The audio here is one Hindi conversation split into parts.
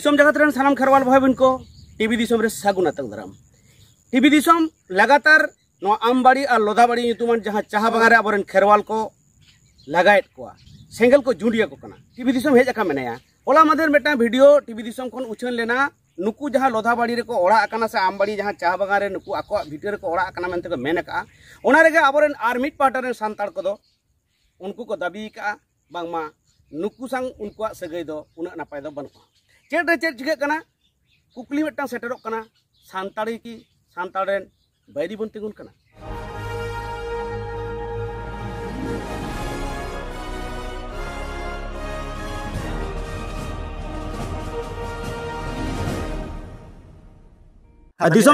जगत सामान खरवाल भाई बन को टीवी सागुन आतंक दराम टीवी लगातार आमबाड़ी और लदाबाड़ी जहाँ चाह बागान अब खेरवाल को लगे को सेंगल को जुड़िया टीवी हेजा मे ओला मदर मेटा भिडियो टीवी उछन लेना नुकू जहाँ लदाबाड़ी को से आमबाड़ी जहाँ चाह बागान नुक आपको भिटर को मन कहारे अब पाहाटा सानता को उनको को दाबी कहा बांमा नुकू संग उनको सगैद उन्ना नपाय बनू चेडरे चेक चिका कुकली मिट्ट सेटर सानी की सानता बैरी बन तेगन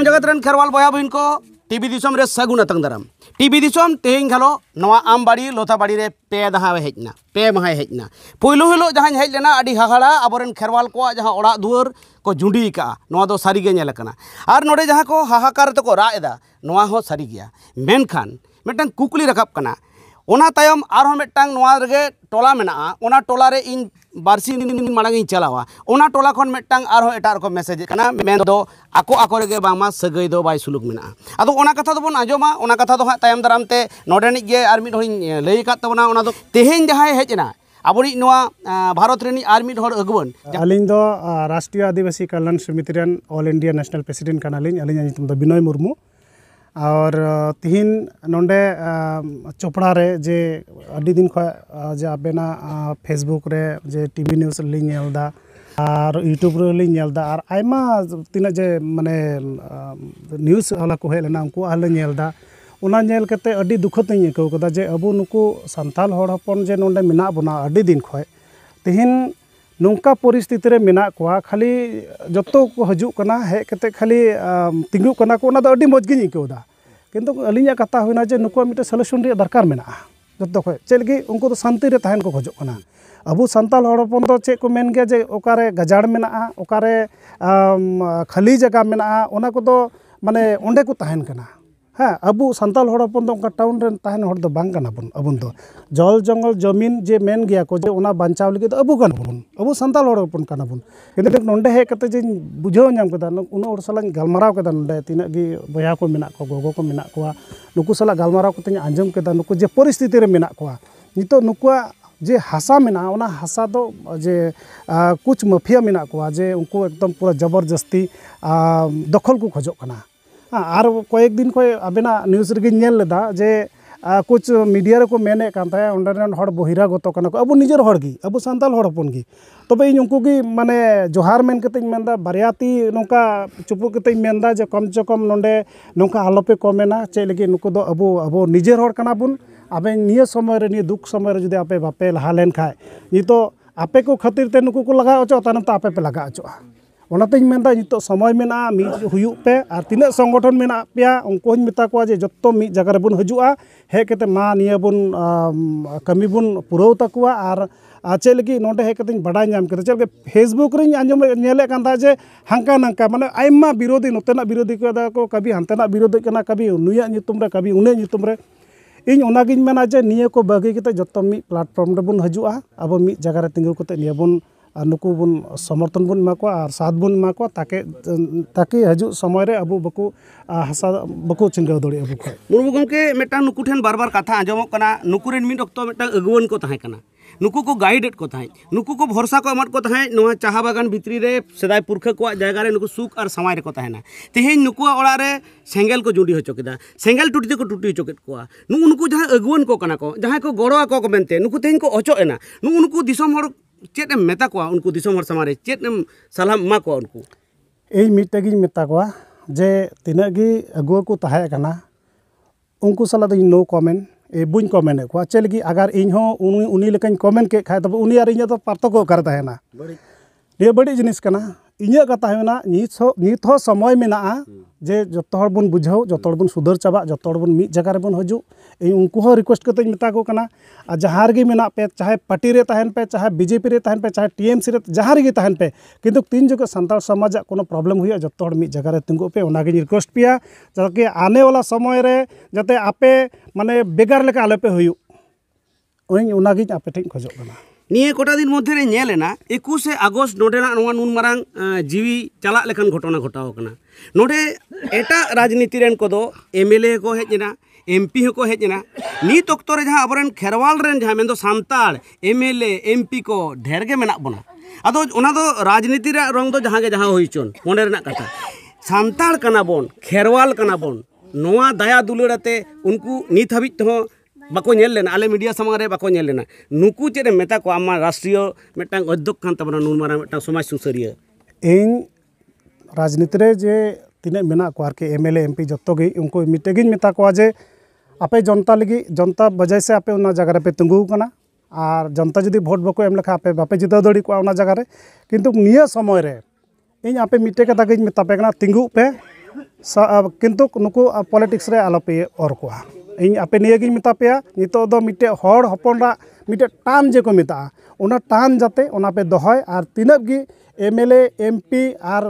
जगत रेन खेरवाल बया को टीबी रे सगुना तंग दराम टीबी दिसम तेहेंग हलो नवा आम बाड़ी रे पे दहा हेजना पे महा हेजना पोलो हलो जहां हेज लेना अडी हाहाड़ा अबरन खेरवाल को जहां ओड़ा दुअर को जुंडी का नवा दो सारी गे नेलकना आर नोडे जहां को हाहाकार तो को रा एदा हो सारी गया मेनखान मेटन कुकली रखब कना ओना तायम मेटांग नवा रगे टोला मेना ओना टोला रे इन ᱵᱟᱨᱥᱤᱧ ᱫᱤᱱ ᱢᱟᱲᱟᱝ ᱤᱧ ᱪᱟᱞᱟᱣᱟ ᱚᱱᱟ ᱴᱚᱞᱟ ᱠᱷᱚᱱ ᱢᱤᱫᱴᱟᱝ ᱟᱨᱦᱚᱸ ᱮᱴᱟᱜ ᱨᱚᱠᱚᱢ ᱢᱮᱥᱮᱡᱽ ᱠᱟᱱᱟ ᱢᱮᱱᱫᱚ ᱟᱠᱚ ᱟᱠᱚ ᱨᱮᱜᱮ ᱵᱟᱝᱢᱟ ᱥᱟᱹᱜᱟᱹᱭ ᱫᱚ ᱵᱟᱭ ᱥᱩᱞᱩᱠ ᱢᱮᱱᱟᱜᱼᱟ ᱟᱫᱚ ᱚᱱᱟ ᱠᱟᱛᱷᱟ ᱫᱚᱵᱚᱱ ᱟᱸᱡᱚᱢᱟ ᱚᱱᱟ ᱠᱟᱛᱷᱟ ᱫᱚ ᱦᱟᱸᱜ ᱛᱟᱭᱚᱢ ᱫᱟᱨᱟᱢ ᱛᱮ ᱱᱚᱰᱮᱱᱤᱡ ᱜᱮ ᱟᱨ ᱢᱤᱫ ᱦᱚᱲᱤᱧ ᱞᱟᱹᱭ ᱟᱠᱟᱫ ᱛᱟᱵᱚᱱᱟ ᱚᱱᱟ ᱫᱚ ᱛᱮᱦᱮᱧ ᱡᱟᱦᱟᱸᱭ ᱦᱮᱡ ᱮᱱᱟ ᱟᱵᱚᱨᱤᱡ ᱱᱚᱣᱟ ᱵᱷᱟᱨᱚᱛ ᱨᱤᱱᱤᱡ ᱟᱨ ᱢᱤᱫ ᱦᱚᱲ ᱟᱹᱜᱩᱣᱟᱹᱱ ᱟᱹᱞᱤᱧ ᱫᱚ ᱨᱟᱥᱴᱨᱤᱭᱚ ᱟᱹᱫᱤᱵᱟᱹᱥᱤ ᱠᱚᱞᱭᱟᱱ ᱥᱚᱢᱤᱛᱤ ᱨᱮᱱ ᱚᱞ ᱤᱱᱰᱤᱭᱟ ᱱᱮᱥᱱᱟᱞ ᱯᱨᱮᱥᱤᱰᱮᱱᱴ ᱠᱟᱱᱟᱞᱤᱧ ᱟᱹᱞᱤᱧᱟᱜ ᱧᱩᱛᱩᱢ ᱫᱚ ᱵᱤᱱᱚᱭ ᱢᱩᱨᱢᱩ और तीन नोडे चोपड़ा रे जे अड़ी दिन ख जे आपेना फेसबुक रे जे टीवी न्यूज़ ली नेलदा और यूट्यूब रे ली नेलदा और आयमा तीना जे माने न्यूज़ वाला को हेलना उनको आले नेलदा ᱚᱱᱟ ᱧᱮᱞ ᱠᱟᱛᱮ ᱟᱹᱰᱤ ᱫᱩᱠᱷᱚᱛᱤᱧ ᱟᱹᱭᱠᱟᱹᱣ ᱠᱮᱫᱟ ᱡᱮ ᱟᱵᱚ ᱱᱩᱠᱩ ᱥᱟᱱᱛᱟᱲ ᱦᱚᱲ ᱦᱚᱯᱚᱱ ᱡᱮ ᱱᱚᱰᱮ ᱢᱮᱱᱟᱜ ᱵᱚᱱᱟ ᱟᱹᱰᱤ ᱫᱤᱱ ᱠᱷᱚᱡ ᱛᱮᱦᱮᱧ नौका परिसित खाली जो तो हे कत खाली तिंगूकना को मजगे अंकदा कि अलीं कथा होना जे नुक सल्यूशन दरकार मे जो तो खे चलिए उनको शांति तहन को खोजना अब सानल हड़पन चेक को मेनगे जे अकारे गजाड़ मे अकारे खाली जगह मेना माने अंडे को तहन करना Hah, abu santal horo pun dong kataun dan tahan horo do bangka na abun do. Jol jongol jomin je men gea ko je una bancau lagi abu kan abun. Abu santal horo pun kan abun. Kita dek nonde he kata jen bujau nyang kata nong una ur salang gal marau kata nonde tina gi baya ko minak ko gogo ko minak koa. Nuku salang gal marau kata nyang anjong kata nuku je poris titir mina koa. Nito nuku je hasa mina, ona hasa do je kuch mafia mina koa je unku ekdom pura jabar jasti dokol ku kajok kana. और हाँ, कैक दिन खेना अबेना न्यूज़ जे कुछ मीडिया को मेन कान बहिरा गतो को अब निजर अब संताल हड़ हपन इन उनको मानने जोहार मेन कते बारियाती जे कम से कम ना नोका आलोपे कमेना चे लगे नुको तो अब अब निजर हड़ निये समय रे निये दुख समय रे जदि आपे बापे लहा लेन खाए नितो आपे को खातिर ते नुक को लगा अचो तानम तो आपे पे लगा अचो समय में पे और तीन संगठन में पे उनको मेता को जो मिट जगह बन हजा हेकते माँ निया बन कमी बन पुरुता को चे लगे नोडे हेकते बाढ़ाई चलते फेसबुक रही आजम जे हाँ नाका मैं आमा विरोधी नतेना विरोधी को कभी हाना विरोधी का कभी नुयमें कभी उने इनगे मेना जे निया को बागी जो मिट प्लाटफर्म हजा अब मिट जगह तिंगू को निया नुकू समर्थन बन को साथ बन एमा को ताके ताके समय रे अब बकु हसा बकु चिंगा दड़ी मुरमु गमके मेटा बार बार कथा आज कना नुकू रे तो को ताहे नुकू को गाइडेड को नुकू को भरोसा को अमर को ताहे नोहा चाहा बागान भितरी रे सदाय को जायगा रे नुकू सुख और समय रे को ताहे ना तेहे नुकू सेंगल को जुडी हो सेंगल टूटी को टूटी चके को नु उनको जहां अगवन को कना को जहां को गोड़वा को को नुकू तेहे को अचो एना दिसम चेत मेता को उनको दिसम हर समारे सलाह मा को उनको ए मिटगी मेता को जे तिना गी को तहाय कना उनको सलाह दिन नो कमेंट ए बुन कमेंट को चल अगर इन हो उनी कमेंट के खाय तब उनी तो पार्थक्य कर बड़ी ये बड़ी जिनिस कना इतना नित समय में जे जो बन बुझे जो बन सुधर चाबा जो बन मिट जगह बन हजु उनको रिक्वेस्ट करते मतना जहाँगे पे चाहे पार्टी तहन पे चाहे बीजेपी तहन पे चाहे टीएमसी जहाँगे तहन पे कि तीन जो सानाल समाज को प्रब्लम हुए जो मिट जगह तुंगू पे रिक्वेस्ट पे जबकि आने वाला समय जाते आपे मानने वगार लेकर आलोपे हूँ उनगे आपेट खोजना নিয়ে ᱠᱚᱴᱟ ᱫᱤᱱ মধ্যে ᱨᱮ ᱧᱮᱞ ᱮᱱᱟ 21 ᱟᱜᱚᱥᱴ ᱱᱚᱰᱮᱱᱟᱜ ᱱᱚᱣᱟ ᱱᱩᱱ ᱢᱟᱨᱟᱝ ᱡᱤᱣᱤ ᱪᱟᱞᱟᱜ ᱞᱮᱠᱟᱱ ᱜᱷᱚᱴᱚᱱᱟ ᱜᱷᱚᱴᱟᱣ ᱟᱠᱟᱱᱟ কো ᱮᱴᱟᱜ ᱨᱟᱡᱽᱱᱤᱛᱤ ᱨᱮᱱ ᱠᱚᱫᱚ ᱦᱮᱡ ᱮᱱᱟ এমপি হকো হেজ না নিত অক্ত আবরেন খেরওয়াল যা মেন সান্তাল এমএলএ এমপি কো ঢের গে মেনা বনা আদো ওনা দো রাজনীতি রে রং দো যাহা গে যাহা হইচন মনে রেনা কথা সান্তাল কানা বন খেরওয়াল কানা বন নোয়া দয়া দুলাড়াতে উনকু নিত হাবিত তো बाको आले मीडिया सामने बाको नुक चेने मेता को आम राष्ट्रीय अध्यक्ष नूनमारा समाज सुसारिया इन राजनीति जे तीना मेना को एम एल एम पी जो उनको मिट्टी मेता को जे आपे जनता लगे जनता बजाय से आपे जगह पे तुंगूकना और जनता जी भोट बको एम लेखा आपे बापे जिता दड़ी को जगह किंतु निये समय इन आपे मिट्टे कथा मतापे पे तिंगू पे किंतु नुकू पॉलिटिक्स आलोपे और को ᱤᱧ ᱟᱯᱮ ᱱᱤᱭᱟᱹᱜᱤᱧ ᱢᱮᱛᱟ ᱯᱮᱭᱟ ᱱᱤᱛᱚᱜ ᱫᱚ ᱢᱤᱫᱴᱮᱡ ᱦᱚᱲ ᱦᱚᱯᱚᱱᱟᱜ ᱢᱤᱫᱴᱮᱡ ᱴᱟᱱ ᱡᱮᱠᱚ ᱢᱮᱛᱟᱜᱼᱟ ᱚᱱᱟ ᱴᱟᱱ ᱡᱟᱛᱮ ᱚᱱᱟ ᱯᱮ ᱫᱚᱦᱚᱭ ᱟᱨ ᱛᱤᱱᱟᱹᱜ ᱜᱮ एमएलए एमपी और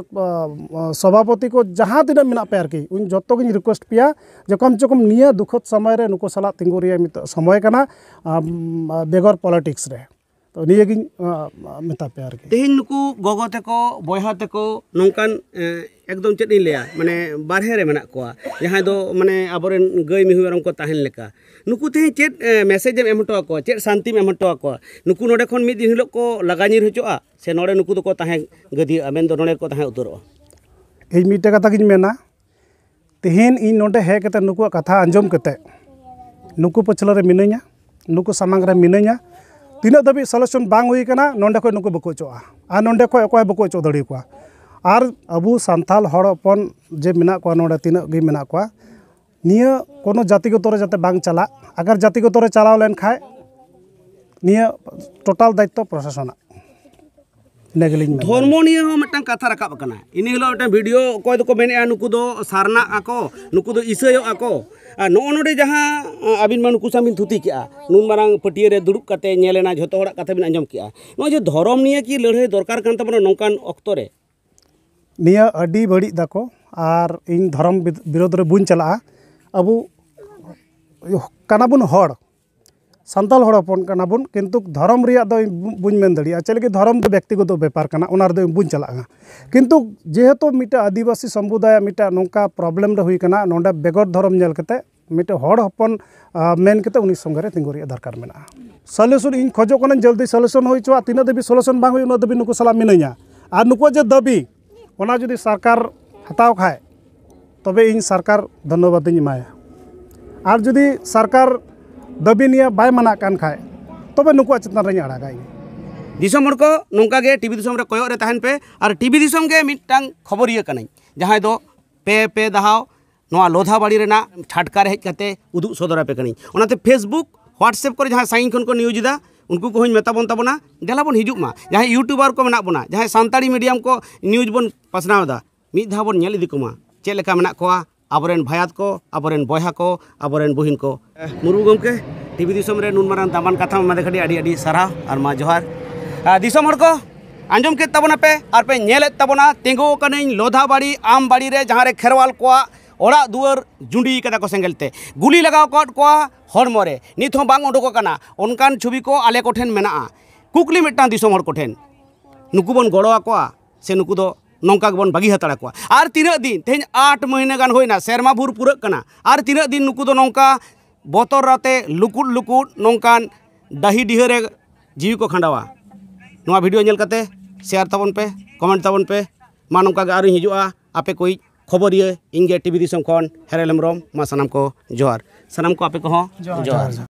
सभापति को जहाँ तीन मे पे आरकी उन जो गिन रिक्वेस्ट पे जे कम से कम निया दुखद समय रे नुको सला तिंगू समय बेगर पॉलिटिक्स रे तेहेनुक गगो तक बहा तक नौकान एकदम चेक लिया मैं बारहे दो मैं अब गई मिहुराम को नुक तेह चे मेसेज एमटो चे शांति एमटो नुक ना मिद दिन हिलोक को लगाजी हचुआ से ना नुक तो गो ना उतर इन मिटे कथा कि मेना तेहन इन ना हेकते नुक कथा आंजोम नुक पछलोरे मिना नुक सामांग मिनाया तीना दबी सलेक्शन बांग हुई कना नोंडे को नुको बको चोआ आ नोंडे को ओकोय चो दड़ी को आर अबु जे मेना को नोंडे निया कोनो जाते बांग चला अगर जातिगत चलाव लेन खाय निया टोटल दायित्व प्रशासन धर्म निये कथा रखा इन हिलो भिडियो वीडियो कोई को मेने नुकु ना जहाँ अब उनकूसा बीन थूति के नून मांग पटिया दुड़ कलना जो कथा बीन आजम के धरम नहीं कि लड़ाई दरकार नौकान अक्तरे बड़ी दाको और इन धरम विरोध में बुन चला अब कानाबन सानल बन कितु धरम बुझ मन दिए चल कि धरम व्यक्तिगत बेपार कर बुन चलना कितु जेहेतु मिट्ट आदिवासी समुदाय मिट्ट नौका प्रॉब्लम होना नगर धरम नलते ᱢᱤᱫᱴᱮᱱ ᱦᱚᱲ ᱦᱚᱯᱚᱱ ᱢᱮᱱ ᱠᱟᱛᱮ ᱩᱱᱤ ᱥᱚᱸᱜᱮ ᱨᱮ ᱛᱤᱸᱜᱩ ᱨᱮᱭᱟᱜ ᱫᱚᱨᱠᱟᱨ ᱢᱮᱱᱟᱜᱼᱟ ᱥᱚᱞᱤᱥᱚᱱ ᱤᱧ ᱠᱷᱚᱡᱚᱜ ᱠᱟᱹᱱᱟᱹᱧ ᱡᱚᱞᱫᱤ ᱥᱚᱞᱤᱥᱚᱱ ᱦᱩᱭ ᱦᱚᱪᱚᱣᱟᱜ ᱛᱤᱱᱟᱹᱜ ᱫᱷᱟᱹᱵᱤᱡ ᱥᱚᱞᱤᱥᱚᱱ ᱵᱟᱝ ᱦᱩᱭᱩᱜ ᱩᱱᱟᱹᱜ ᱫᱷᱟᱹᱵᱤᱡ ᱱᱩᱠᱩ ᱥᱟᱞᱟᱜ ᱢᱤᱱᱟᱹᱧᱟ ᱟᱨ ᱱᱩᱠᱩᱣᱟᱜ ᱡᱮ ᱫᱟᱹᱵᱤ ᱚᱱᱟ ᱡᱩᱫᱤ ᱥᱚᱨᱠᱟᱨ ᱦᱟᱛᱟᱣ ᱠᱷᱟᱡ ᱛᱚᱵᱮ ᱤᱧ ᱥᱚᱨᱠᱟᱨ ᱫᱷᱚᱱᱱᱚᱵᱟᱫᱤᱧ ᱮᱢᱟᱭᱟ ᱟᱨ ᱡᱩᱫᱤ ᱥᱚᱨᱠᱟᱨ ᱫᱟᱹᱵᱤ ᱱᱤᱭᱟᱹ ᱵᱟᱭ ᱢᱟᱱᱟᱜ ᱠᱟᱱ ᱠᱷᱟᱡ ᱛᱚᱵᱮ ᱱᱩᱠᱩᱣᱟᱜ ᱪᱮᱛᱟᱱ ᱨᱮᱧ ᱟᱲᱟᱜᱟ ᱤᱧ दिसम हर को नौका टीवी दिसम रे कोयोग रे तहन पे और टीवी दिसम के मिटटांग खबरिया कनाई जहां दो पे पे दहाव ना लोधाबाड़ी छाटका हज करते उदू सदरापे कहीं फेसबुक ह्वाट्सएप को साइन खन को न्यूजा उनको को मेताबन तबना देलाबन हजूमा जहाँ यूट्यूबार को मेबा जहाँ सानी मीडियम को न्यूज बन पासनावेदा मिद धाव नल इदीकोमा चेलेका मेना कोआ आबरेन को आबरेन बया को आबरेन बहन को मुरु गमके टीवी दिसम दामान कथा मादे खाली सारा और मा जोहार दिसम को आंजम के तबना पे और पे नेले तबना तेंगो कने लोधाबाड़ी आम बाड़ी जहाँ खेरवाल को ᱚᱲᱟᱜ ᱫᱩᱣᱟᱹᱨ ᱡᱩᱸᱰᱤ ᱠᱟᱫᱟ ᱠᱚ ᱥᱮᱸᱜᱮᱞ ᱛᱮ ᱜᱩᱞᱤ ᱞᱟᱜᱟᱣ ᱟᱠᱟᱫ ᱠᱚᱣᱟ ᱦᱚᱲᱢᱚ ᱨᱮ ᱱᱤᱛ ᱦᱚᱸ ᱵᱟᱝ ᱚᱰᱚᱠ ᱟᱠᱟᱱᱟ ᱚᱱᱠᱟᱱ ᱪᱷᱚᱵᱤ ᱠᱚ ᱟᱞᱮ ᱠᱚᱴᱷᱮᱱ ᱢᱮᱱᱟᱜᱼᱟ ᱠᱩᱠᱞᱤ ᱢᱤᱫᱴᱟᱝ ᱫᱤᱥᱚᱢ ᱦᱚᱲ ᱠᱚᱴᱷᱮᱱ ᱱᱩᱠᱩ ᱵᱚᱱ ᱜᱚᱲᱚ ᱟᱠᱚᱣᱟ ᱥᱮ ᱱᱩᱠᱩ ᱫᱚ नौका बन बगी हताड़ को और तीना दिन तेज आठ महीना गान होना सेरमा भूर पूरा और तीना दिन नुकू तो नौका बतरते लुकुट लुकुट नौकान डाही डिहरे जीव को खांडावा भिडियो नलते शेयर ताबन पे कमेंट ताबन पे मा नौका और हजू आपे कोई खबरिए इंगे टीवी हेरल हेम्रम सामान जोहर सामान को आपे को जोहर